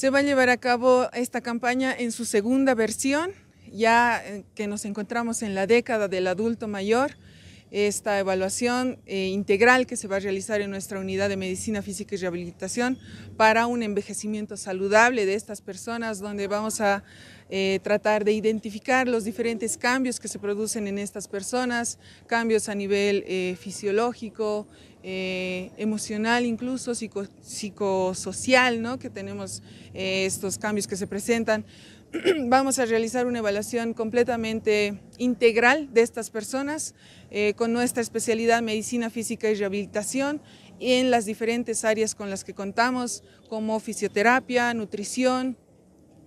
Se va a llevar a cabo esta campaña en su segunda versión, ya eh, que nos encontramos en la década del adulto mayor. Esta evaluación eh, integral que se va a realizar en nuestra unidad de medicina física y rehabilitación para un envejecimiento saludable de estas personas, donde vamos a eh, tratar de identificar los diferentes cambios que se producen en estas personas, cambios a nivel fisiológico, eh, emocional, incluso psicosocial, ¿no? que tenemos eh, estos cambios que se presentan. Vamos a realizar una evaluación completamente integral de estas personas eh, con nuestra especialidad medicina física y rehabilitación en las diferentes áreas con las que contamos, como fisioterapia, nutrición,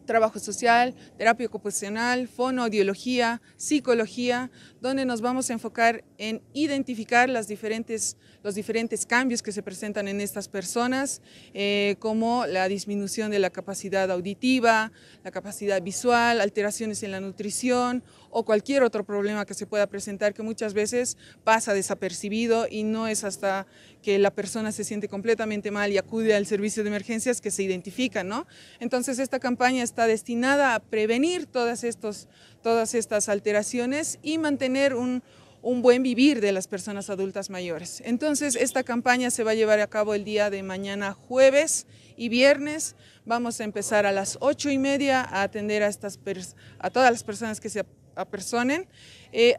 trabajo social, terapia ocupacional, fonoaudiología, psicología, donde nos vamos a enfocar en identificar las diferentes, los diferentes cambios que se presentan en estas personas, eh, como la disminución de la capacidad auditiva, la capacidad visual, alteraciones en la nutrición o cualquier otro problema que se pueda presentar que muchas veces pasa desapercibido y no es hasta que la persona se siente completamente mal y acude al servicio de emergencias que se identifica, ¿no? Entonces esta campaña es está destinada a prevenir todas, estos, todas estas alteraciones y mantener un, buen vivir de las personas adultas mayores. Entonces, esta campaña se va a llevar a cabo el día de mañana jueves y viernes. Vamos a empezar a las ocho y media a atender a, estas a todas las personas que se apersonen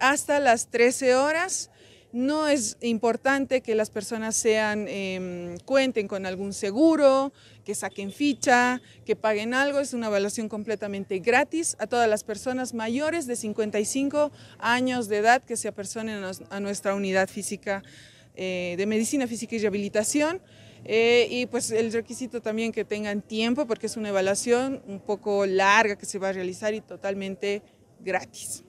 hasta las trece horas. No es importante que las personas em, cuenten con algún seguro, que saquen ficha, que paguen algo. Es una evaluación completamente gratis a todas las personas mayores de 55 años de edad que se apersonen a nuestra unidad física eh, de medicina física y rehabilitación. Eh, y pues el requisito también que tengan tiempo porque es una evaluación un poco larga que se va a realizar y totalmente gratis.